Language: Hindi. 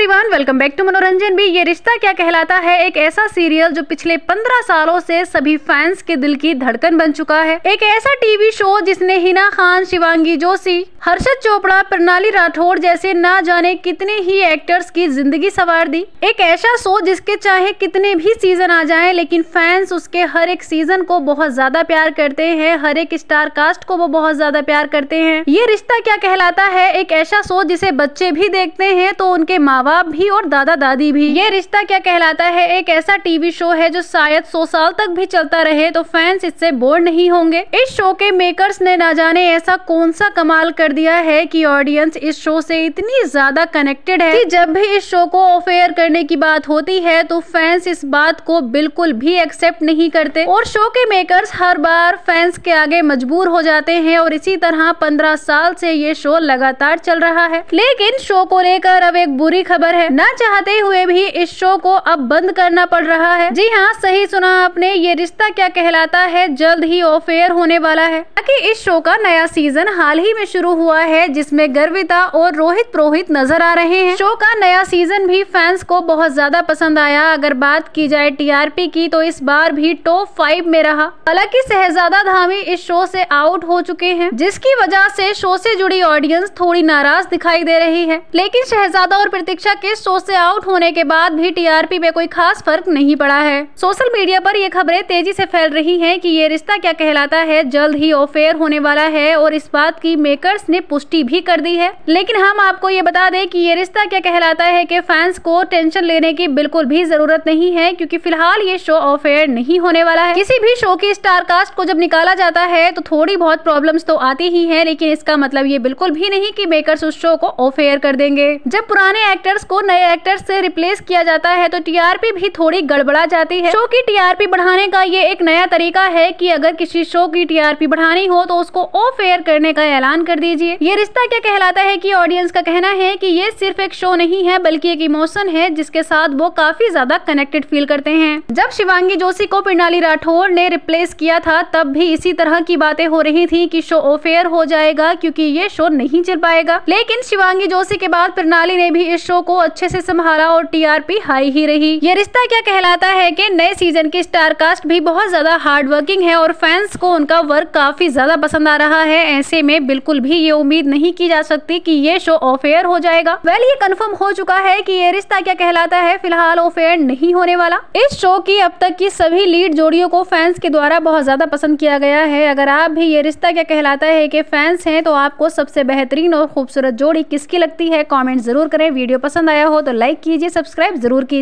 एवरीवन वेलकम बैक टू मनोरंजन भी ये रिश्ता क्या कहलाता है एक ऐसा सीरियल जो पिछले पंद्रह सालों से सभी फैंस के दिल की धड़कन बन चुका है एक ऐसा टीवी शो जिसने हिना खान शिवांगी जोशी हर्षद चोपड़ा प्रणाली राठौर जैसे ना जाने कितने ही एक्टर्स की जिंदगी सवार दी एक ऐसा शो जिसके चाहे कितने भी सीजन आ जाए लेकिन फैंस उसके हर एक सीजन को बहुत ज्यादा प्यार करते हैं हर एक स्टार कास्ट को वो बहुत ज्यादा प्यार करते हैं ये रिश्ता क्या कहलाता है एक ऐसा शो जिसे बच्चे भी देखते हैं तो उनके माँ बाप भी और दादा दादी भी ये रिश्ता क्या कहलाता है एक ऐसा टीवी शो है जो शायद सौ साल तक भी चलता रहे तो फैंस इससे बोर नहीं होंगे इस शो के मेकर्स ने ना जाने ऐसा कौन सा कमाल कर दिया है कि ऑडियंस इस शो से इतनी ज्यादा कनेक्टेड है कि जब भी इस शो को ऑफ एयर करने की बात होती है तो फैंस इस बात को बिल्कुल भी एक्सेप्ट नहीं करते और शो के मेकर्स हर बार फैंस के आगे मजबूर हो जाते हैं और इसी तरह पंद्रह साल से ये शो लगातार चल रहा है लेकिन शो को लेकर अब एक बुरी खबर खबर है न चाहते हुए भी इस शो को अब बंद करना पड़ रहा है जी हाँ सही सुना आपने ये रिश्ता क्या कहलाता है जल्द ही ऑफेयर होने वाला है इस शो का नया सीजन हाल ही में शुरू हुआ है जिसमें गर्विता और रोहित पुरोहित नजर आ रहे हैं शो का नया सीजन भी फैंस को बहुत ज्यादा पसंद आया अगर बात की जाए टीआरपी की तो इस बार भी टॉप फाइव में रहा हालांकि शहजादा धामी इस शो से आउट हो चुके हैं जिसकी वजह से शो से जुड़ी ऑडियंस थोड़ी नाराज दिखाई दे रही है लेकिन शहजादा और प्रतीक्षा के शो से आउट होने के बाद भी टीआरपी में कोई खास फर्क नहीं पड़ा है सोशल मीडिया पर ये खबरें तेजी से फैल रही है की ये रिश्ता क्या कहलाता है जल्द ही ऑफेयर प्रीमियर होने वाला है और इस बात की मेकर्स ने पुष्टि भी कर दी है लेकिन हम आपको ये बता दें कि ये रिश्ता क्या कहलाता है कि फैंस को टेंशन लेने की बिल्कुल भी जरूरत नहीं है क्योंकि फिलहाल ये शो ऑफ एयर नहीं होने वाला है किसी भी शो की स्टारकास्ट को जब निकाला जाता है तो थोड़ी बहुत प्रॉब्लम तो आती ही है लेकिन इसका मतलब ये बिल्कुल भी नहीं की मेकर्स उस शो को ऑफ एयर कर देंगे जब पुराने एक्टर्स को नए एक्टर्स ऐसी रिप्लेस किया जाता है तो टीआरपी भी थोड़ी गड़बड़ा जाती है शो की टीआरपी बढ़ाने का ये एक नया तरीका है कि अगर किसी शो की टीआरपी बढ़ानी हो तो उसको ऑफ एयर करने का ऐलान कर दीजिए ये रिश्ता क्या कहलाता है कि ऑडियंस का कहना है कि ये सिर्फ एक शो नहीं है बल्कि एक इमोशन है जिसके साथ वो काफी ज्यादा कनेक्टेड फील करते हैं जब शिवांगी जोशी को प्रणाली राठौर ने रिप्लेस किया था तब भी इसी तरह की बातें हो रही थी कि शो ऑफ एयर हो जाएगा क्योंकि ये शो नहीं चल पाएगा लेकिन शिवांगी जोशी के बाद प्रणाली ने भी इस शो को अच्छे से संभाला और टीआरपी हाई ही रही ये रिश्ता क्या कहलाता है कि नए सीजन की स्टार कास्ट भी बहुत ज्यादा हार्ड वर्किंग है और फैंस को उनका वर्क काफी ज़्यादा पसंद आ रहा है ऐसे में बिल्कुल भी ये उम्मीद नहीं की जा सकती कि ये शो ऑफ एयर हो जाएगा वेल well, ये कंफर्म हो चुका है कि ये रिश्ता क्या कहलाता है फिलहाल ऑफ एयर नहीं होने वाला इस शो की अब तक की सभी लीड जोड़ियों को फैंस के द्वारा बहुत ज़्यादा पसंद किया गया है अगर आप भी ये रिश्ता क्या कहलाता है की फैंस हैं तो आपको सबसे बेहतरीन और खूबसूरत जोड़ी किसकी लगती है कॉमेंट जरूर करें वीडियो पसंद आया हो तो लाइक कीजिए सब्सक्राइब जरूर कीजिए